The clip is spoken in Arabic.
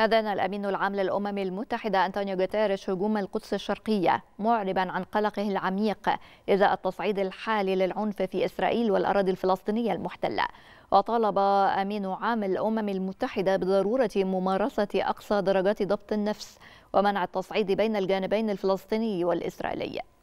أذن الأمين العام للأمم المتحدة أنطونيو غوتيريش هجوم القدس الشرقية معربا عن قلقه العميق إذا التصعيد الحالي للعنف في إسرائيل والأراضي الفلسطينية المحتلة وطالب أمين عام الأمم المتحدة بضرورة ممارسة أقصى درجات ضبط النفس ومنع التصعيد بين الجانبين الفلسطيني والإسرائيلي